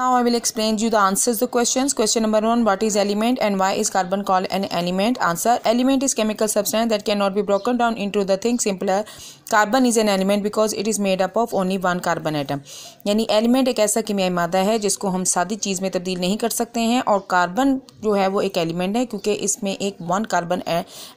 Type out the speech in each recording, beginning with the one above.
now i will explain to you the answers the questions question number one what is element and why is carbon called an element answer element is chemical substance that cannot be broken down into the thing simpler carbon is an element because it is made up of only one carbon atom यानी element एक ऐसा कीमियाई मादा है जिसको हम सादी चीज़ में तब्दील नहीं कर सकते हैं और कार्बन जो है वो एक एलिमेंट है क्योंकि इसमें एक वन कार्बन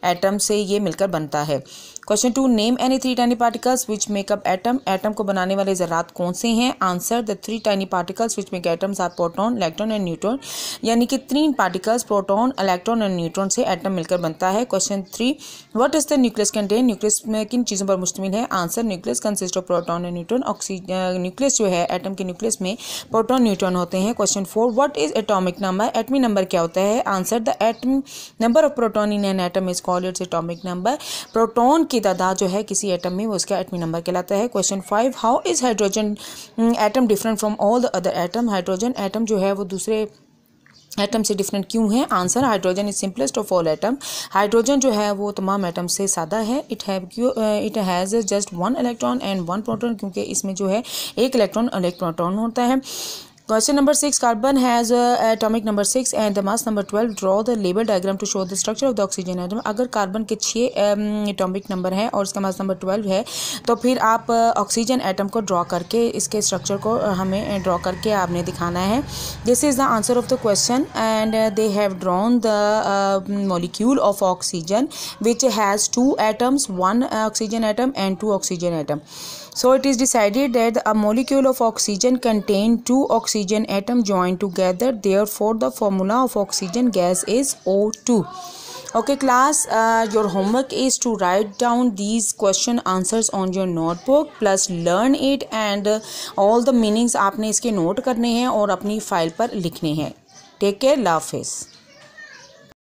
एटम से ये मिलकर बनता है question two name any three tiny particles which make up atom atom को बनाने वाले ज़रात कौन से हैं answer the three tiny particles which make atoms are proton electron and neutron यानी कि तीन particles proton electron and neutron से एटम मिलकर बनता है question three what is the nucleus contain nucleus में किन चीज़ों पर मुश्तम मिल है answer nucleus consist of proton and neutron oxy nucleus जो है एटम के न्यूक्लियस में प्रोटॉन न्यूट्रॉन होते हैं question four what is atomic number एटमी नंबर क्या होता है answer the atom number of proton in an atom is called its atomic number proton की तादाद जो है किसी एटम में उसका एटमी नंबर कहलाता है question five how is hydrogen atom different from all the other atom hydrogen atom जो है वो दूसरे एटम से डिफरेंट क्यों है answer hydrogen is simplest of all atom hydrogen जो है वो तमाम एटम से सादा है it have it has just one electron and one proton क्योंकि इसमें जो है एक इलेक्ट्रॉन इलेक्ट्रॉन होता है question number six carbon has atomic number six and the mass number twelve draw the label diagram to show the structure of the oxygen atom अगर carbon के छः एटॉमिक नंबर हैं और इसका मास नंबर ट्वेल्व है तो फिर आप ऑक्सीजन uh, एटम को ड्रॉ करके इसके स्ट्रक्चर को uh, हमें ड्रॉ uh, करके आपने दिखाना है this is the answer of the question and they have drawn the molecule of oxygen which has two atoms one oxygen atom and two oxygen atom So it is decided that a molecule of oxygen contain two oxygen atom joined together. Therefore, the formula of oxygen gas is O2. Okay class, uh, your homework is to write down these question answers on your notebook plus learn it and uh, all the meanings आपने इसके note करने हैं और अपनी file पर लिखने हैं. Take care, love face.